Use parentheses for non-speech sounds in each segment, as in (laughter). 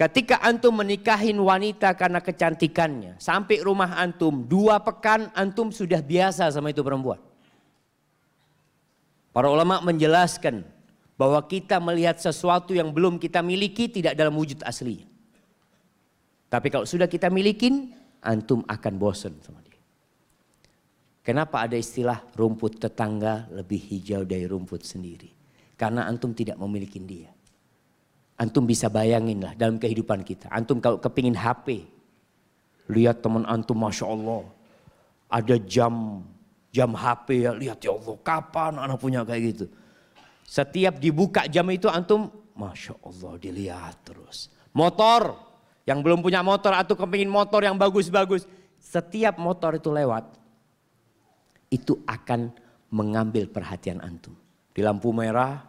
Ketika antum menikahin wanita karena kecantikannya, sampai rumah antum, dua pekan antum sudah biasa sama itu perempuan. Para ulama menjelaskan bahwa kita melihat sesuatu yang belum kita miliki tidak dalam wujud aslinya. Tapi kalau sudah kita milikin, antum akan bosen sama dia. Kenapa ada istilah rumput tetangga lebih hijau dari rumput sendiri? Karena antum tidak memiliki dia. Antum bisa bayangin lah dalam kehidupan kita. Antum kalau kepingin HP, lihat teman antum Masya Allah. Ada jam, jam HP ya, lihat ya Allah kapan anak punya kayak gitu. Setiap dibuka jam itu antum, Masya Allah dilihat terus. Motor, yang belum punya motor atau kepingin motor yang bagus-bagus. Setiap motor itu lewat, itu akan mengambil perhatian antum. Di lampu merah,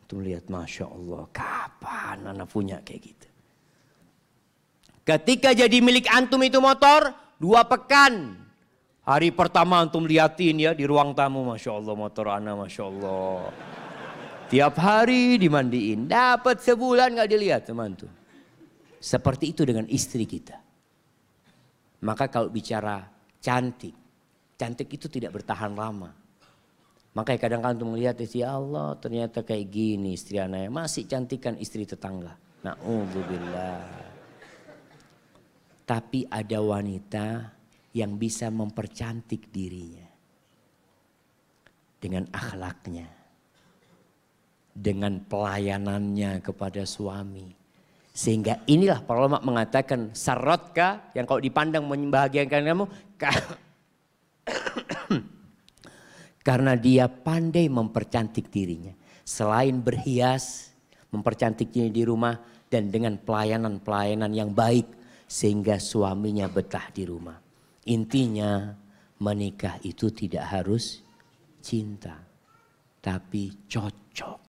antum lihat Masya Allah, Apaan anak punya kayak gitu. Ketika jadi milik antum itu motor, dua pekan. Hari pertama antum liatin ya di ruang tamu, Masya Allah motor anak, Masya Allah. Tiap hari dimandiin, dapat sebulan gak dilihat teman tuh. Seperti itu dengan istri kita. Maka kalau bicara cantik, cantik itu tidak bertahan lama Makanya kadang kadang tuh melihat istri Allah ternyata kayak gini istri anaknya masih cantikan istri tetangga. Na'udzubillah. Tapi ada wanita yang bisa mempercantik dirinya. Dengan akhlaknya. Dengan pelayanannya kepada suami. Sehingga inilah para ulama mengatakan sarotka yang kalau dipandang membahagiakan kamu (laughs) Karena dia pandai mempercantik dirinya. Selain berhias, mempercantik diri di rumah dan dengan pelayanan-pelayanan yang baik sehingga suaminya betah di rumah. Intinya menikah itu tidak harus cinta tapi cocok.